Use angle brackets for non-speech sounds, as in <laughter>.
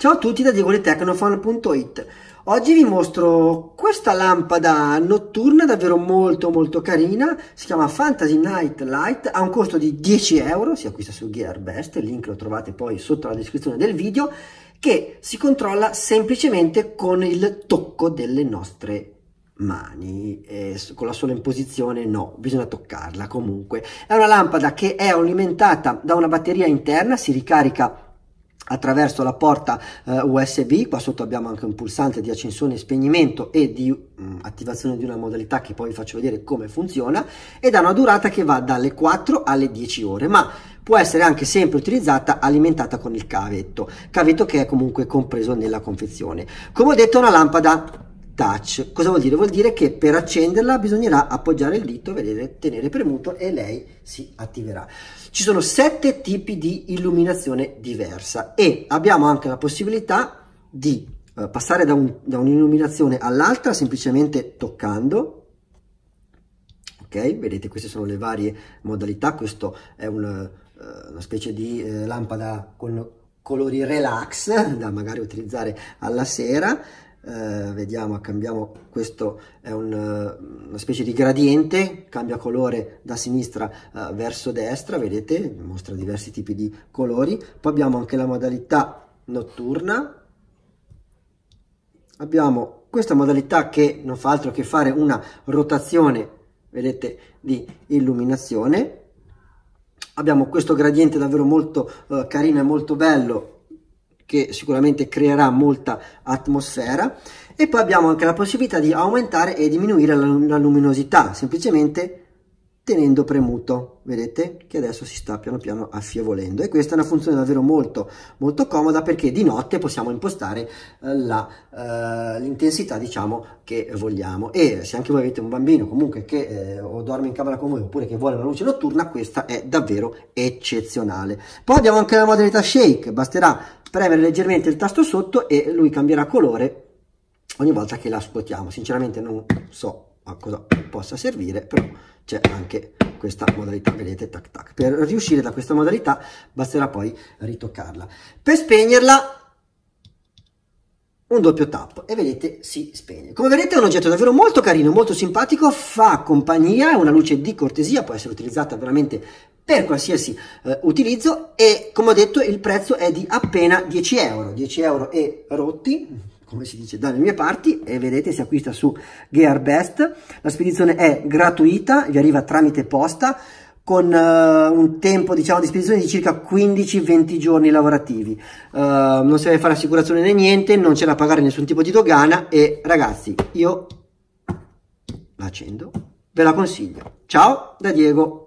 Ciao a tutti da Diego di Oggi vi mostro questa lampada notturna davvero molto molto carina si chiama Fantasy Night Light ha un costo di 10 euro si acquista su Gearbest il link lo trovate poi sotto la descrizione del video che si controlla semplicemente con il tocco delle nostre mani eh, con la sola imposizione no bisogna toccarla comunque è una lampada che è alimentata da una batteria interna si ricarica attraverso la porta eh, USB, qua sotto abbiamo anche un pulsante di accensione e spegnimento e di mh, mm, attivazione di una modalità che poi vi faccio vedere come funziona ed ha una durata che va dalle 4 alle 10 ore, ma può essere anche sempre utilizzata alimentata con il cavetto, cavetto che è comunque compreso nella confezione. Come ho detto è una lampada touch. Cosa vuol dire? Vuol dire che per accenderla bisognerà appoggiare il dito, vedete, tenere premuto e lei si attiverà. Ci sono sette tipi di illuminazione diversa e abbiamo anche la possibilità di eh, passare da, un, da un'illuminazione all'altra semplicemente toccando ok? Vedete queste sono le varie modalità, questo è un, eh, una specie di eh, lampada con colori relax <laughs> da magari utilizzare alla sera eh, vediamo, cambiamo, questo è un, una specie di gradiente, cambia colore da sinistra eh, verso destra, vedete, mostra diversi tipi di colori, poi abbiamo anche la modalità notturna, abbiamo questa modalità che non fa altro che fare una rotazione, vedete, di illuminazione, abbiamo questo gradiente davvero molto eh, carino e molto bello che sicuramente creerà molta atmosfera e poi abbiamo anche la possibilità di aumentare e diminuire la, la luminosità semplicemente tenendo premuto vedete che adesso si sta piano piano affievolendo e questa è una funzione davvero molto molto comoda perché di notte possiamo impostare eh, eh, l'intensità eh, diciamo che vogliamo e se anche voi avete un bambino comunque che eh, o dorme in camera con voi oppure che vuole la luce notturna questa è davvero eccezionale poi abbiamo anche la modalità shake basterà premere leggermente il tasto sotto e lui cambierà colore ogni volta che la scuotiamo. sinceramente non so a cosa possa servire però c'è anche questa modalità vedete tac tac per riuscire da questa modalità basterà poi ritoccarla per spegnerla un doppio tappo e vedete si spegne. Come vedete è un oggetto davvero molto carino, molto simpatico, fa compagnia, è una luce di cortesia, può essere utilizzata veramente per qualsiasi eh, utilizzo e come ho detto il prezzo è di appena 10 euro 10 euro e rotti come si dice dalle mie parti e vedete si acquista su GearBest la spedizione è gratuita vi arriva tramite posta con uh, un tempo diciamo, di spedizione di circa 15-20 giorni lavorativi uh, non si deve fare assicurazione né niente non c'è da pagare nessun tipo di dogana e ragazzi io la accendo ve la consiglio ciao da Diego